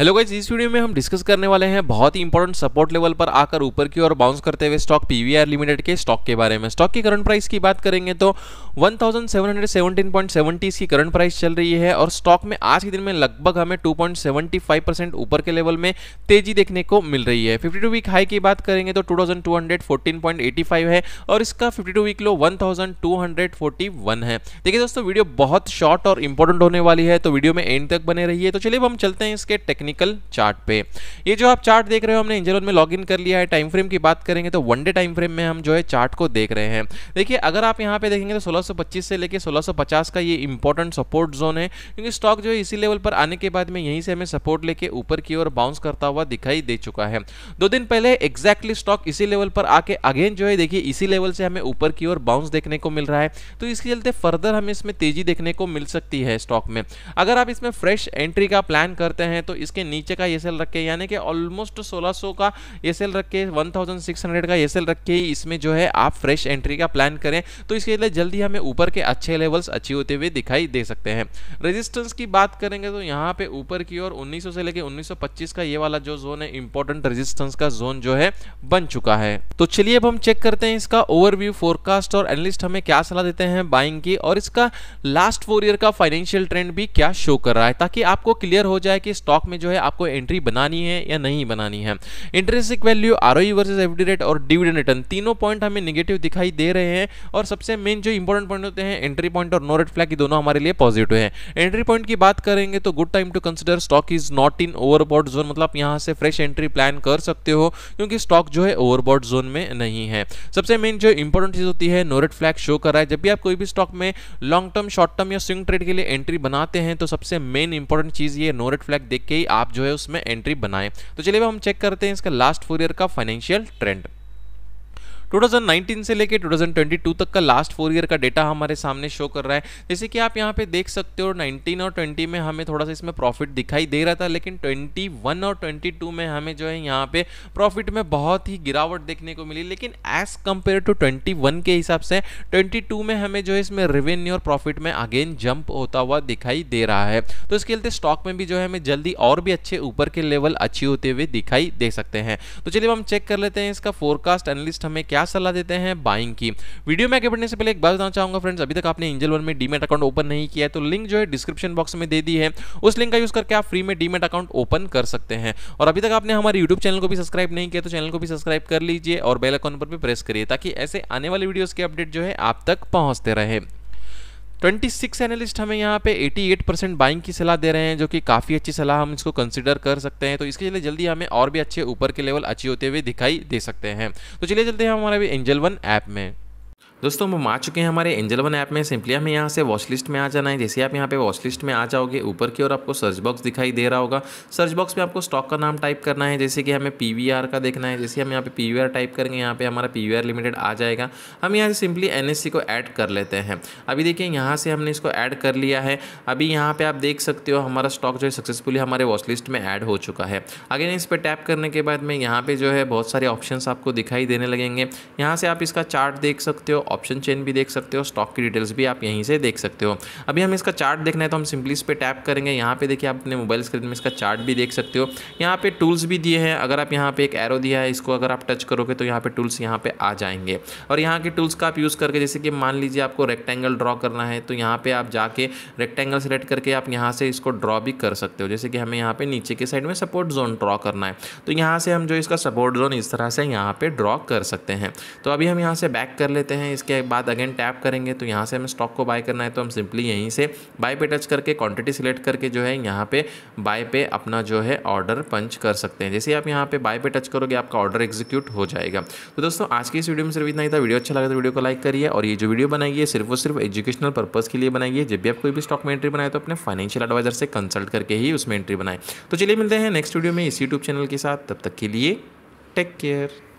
hello guys इस video में हम डिस्कस करने वाले हैं बहुत ही इंपॉर्टेंट सपोर्ट लेवल पर आकर ऊपर की ओर बाउंस करते हुए स्टॉक पीवीआर लिमिटेड के स्टॉक के बारे में स्टॉक की करंट प्राइस की बात करेंगे तो 1717.70 की करंट प्राइस चल रही है और स्टॉक में आज के दिन में लगभग हमें 2.75 परसेंट ऊपर के लेवल में तेजी देखने को मिल रही है फिफ्टी वीक हाई की बात करेंगे तो टू है और इसका फिफ्टी वीक लो वन है देखिए दोस्तों वीडियो बहुत शॉर्ट और इंपॉर्टेंट होने वाली है तो वीडियो में एंड तक बने है तो चलिए हम चलते हैं इसके टेक्निक टेक्निकल चार्ट पे ये जो आप चार्ट देख रहे हो हमने इंजरवन में लॉग कर लिया है टाइम फ्रेम की बात करेंगे तो वनडे टाइम फ्रेम में हम जो है चार्ट को देख रहे हैं देखिए अगर आप यहाँ पे देखेंगे तो सोलह से लेकर सोलह का ये इंपॉर्टेंट सपोर्ट जोन है क्योंकि स्टॉक जो है इसी लेवल पर आने के बाद में यहीं से हमें सपोर्ट लेके ऊपर की ओर बाउंस करता हुआ दिखाई दे चुका है दो दिन पहले एक्जैक्टली स्टॉक इसी लेवल पर आके अगेन जो है देखिए इसी लेवल से हमें ऊपर की ओर बाउंस देखने को मिल रहा है तो इसके चलते फर्दर हमें इसमें तेजी देखने को मिल सकती है स्टॉक में अगर आप इसमें फ्रेश एंट्री का प्लान करते हैं तो इसके के नीचे का ये रख के यानी कि ऑलमोस्ट 1600 का ये रख के 1600 का ये रख के ही इसमें जो है आप फ्रेश एंट्री का प्लान करें तो इसके लिए जल्दी हमें ऊपर के अच्छे लेवल्स अच्छी होते हुए दिखाई दे सकते हैं रेजिस्टेंस की बात करेंगे तो यहाँ पे ऊपर की ओर 1900 से लेके 1925 का ये वाला जो जोन है इंपॉर्टेंट रेजिस्टेंस का जोन जो है बन चुका है तो चलिए अब हम चेक करते हैं इसका ओवरव्यू फोरकास्ट और एनलिस्ट हमें क्या सलाह देते हैं बाइंग की और इसका लास्ट फोर ईयर का फाइनेंशियल ट्रेंड भी क्या शो कर रहा है ताकि आपको क्लियर हो जाए कि स्टॉक में जो जो है आपको एंट्री बनानी है या नहीं बनानी है intrinsic value R versus F rate और डिविडेंड रिटर्न तीनों पॉइंट हमें निगेटिव दिखाई दे रहे हैं और सबसे मेन जो इंपॉर्टेंट पॉइंट होते हैं एंट्री पॉइंट और नो रेड फ्लैग दोनों हमारे लिए पॉजिटिव है एंट्री पॉइंट की बात करेंगे तो good time to consider stock is not in overbought zone मतलब यहाँ से फ्रेश एंट्री प्लान कर सकते हो क्योंकि स्टॉक जो है ओवरबॉड जोन में नहीं है सबसे मेन जो इंपॉर्टेंट चीज होती है नोरेट फ्लैग शो कर रहा है जब भी आप कोई भी स्टॉक में लॉन्ग टर्म शॉर्ट टर्म या स्विंग ट्रेड के लिए एंट्री बनाते हैं तो सबसे मेन इंपॉर्टेंट चीज ये नोरेट फ्लैग देख के ही आप जो है उसमें एंट्री बनाएं तो चलिए हम चेक करते हैं इसका लास्ट फोर ईयर का फाइनेंशियल ट्रेंड 2019 से लेकर 2022 तक का लास्ट फोर ईयर का डेटा हमारे सामने शो कर रहा है जैसे कि आप यहाँ पे देख सकते हो 19 और 20 में हमें थोड़ा सा इसमें प्रॉफिट दिखाई दे रहा था लेकिन 21 और 22 में हमें जो है यहाँ पे प्रॉफिट में बहुत ही गिरावट देखने को मिली लेकिन एज कम्पेयर टू ट्वेंटी के हिसाब से ट्वेंटी में हमें जो है इसमें रेवेन्यू और प्रॉफिट में अगेन जंप होता हुआ दिखाई दे रहा है तो इसके चलते स्टॉक में भी जो है हमें जल्दी और भी अच्छे ऊपर के लेवल अच्छी होते हुए दिखाई दे सकते हैं तो चलिए हम चेक कर लेते हैं इसका फोरकास्ट एनालिस्ट हमें क्या क्या सलाह देते हैं बाइंग की वीडियो में आगे बढ़ने से पहले एक बात बताना चाहूंगा फ्रेंड्स अभी तक आपने एंजल वन में डीमेट अकाउंट ओपन नहीं किया है तो लिंक जो है डिस्क्रिप्शन बॉक्स में दे दी है उस लिंक का यूज़ करके आप फ्री में डीमेट अकाउंट ओपन कर सकते हैं और अभी तक आपने हमारे यूट्यूब चैनल को भी सब्सक्राइब नहीं किया तो चैनल को भी सब्सक्राइब कर लीजिए और बेलकॉन पर भी प्रेस करिए ताकि ऐसे आने वाले वीडियोज़ के अपडेट जो है आप तक पहुंचते रहे 26 एनालिस्ट हमें यहाँ पे 88 परसेंट बाइंग की सलाह दे रहे हैं जो कि काफ़ी अच्छी सलाह हम इसको कंसिडर कर सकते हैं तो इसके चलिए जल्दी हमें और भी अच्छे ऊपर के लेवल अच्छी होते हुए दिखाई दे सकते हैं तो चलिए चलते हैं हमारे भी एंजल वन ऐप में दोस्तों हम आ चुके हैं हमारे एंजल वन ऐप में सिंपली हमें यहाँ से वॉच लिस्ट में आ जाना है जैसे आप यहाँ पे वॉच लिस्ट में आ जाओगे ऊपर की ओर आपको सर्च बॉक्स दिखाई दे रहा होगा सर्च बॉक्स में आपको स्टॉक का नाम टाइप करना है जैसे कि हमें पी का देखना है जैसे हम यहाँ पे पी टाइप करेंगे यहाँ पे हमारा पी लिमिटेड आ जाएगा हम यहाँ से सिंपली एन को ऐड कर लेते हैं अभी देखिए यहाँ से हमने इसको ऐड कर लिया है अभी यहाँ पर आप देख सकते हो हमारा स्टॉक जो है सक्सेसफुली हमारे वॉच लिस्ट में ऐड हो चुका है अगेन इस पर टैप करने के बाद में यहाँ पर जो है बहुत सारे ऑप्शन आपको दिखाई देने लगेंगे यहाँ से आप इसका चार्ट देख सकते हो ऑप्शन चेन भी देख सकते हो स्टॉक की डिटेल्स भी आप यहीं से देख सकते हो अभी हम इसका चार्ट देखना है तो हम सिंपली इस पर टैप करेंगे यहाँ पे देखिए आप अपने मोबाइल स्क्रीन में इसका चार्ट भी देख सकते हो यहाँ पे टूल्स भी दिए हैं अगर आप यहाँ पे एक एरो दिया है इसको अगर आप टच करोगे तो यहाँ पे टूल्स यहाँ पे आ जाएंगे और यहाँ के टूल्स का आप यूज़ करके जैसे कि मान लीजिए आपको रेक्टेंगल ड्रॉ करना है तो यहाँ पर आप जाके रेक्टेंगल सेलेक्ट करके आप यहाँ से इसको ड्रॉ भी कर सकते हो जैसे कि हमें यहाँ पर नीचे के साइड में सपोर्ट जोन ड्रॉ करना है तो यहाँ से हम जो इसका सपोर्ट जोन इस तरह से यहाँ पर ड्रॉ कर सकते हैं तो अभी हम यहाँ से बैक कर लेते हैं इसके बाद अगेन टैप करेंगे तो यहाँ से हमें स्टॉक को बाय करना है तो हम सिंपली यहीं से बाय पे टच करके क्वांटिटी सिलेक्ट करके जो है यहाँ पे बाय पे अपना जो है ऑर्डर पंच कर सकते हैं जैसे आप यहाँ पे बाय पे टच करोगे आपका ऑर्डर एग्जीक्यूट हो जाएगा तो दोस्तों आज की इस वीडियो में सिर्फ इतना ही था वीडियो अच्छा लगा तो वीडियो को लाइक करिए और ये जो वीडियो बनाइए सिर्फ और सिर्फ एजुकेशनल पर्पज़ के लिए बनाइए जब भी आप कोई भी स्टॉक में एंट्री बनाए तो अपने फाइनेंशियल एडवाइजर से कंसल्ट करके ही उसमें एंट्री बनाए तो चलिए मिलते हैं नेक्स्ट वीडियो में इस यूट्यूब चैनल के साथ तब तक के लिए टेक केयर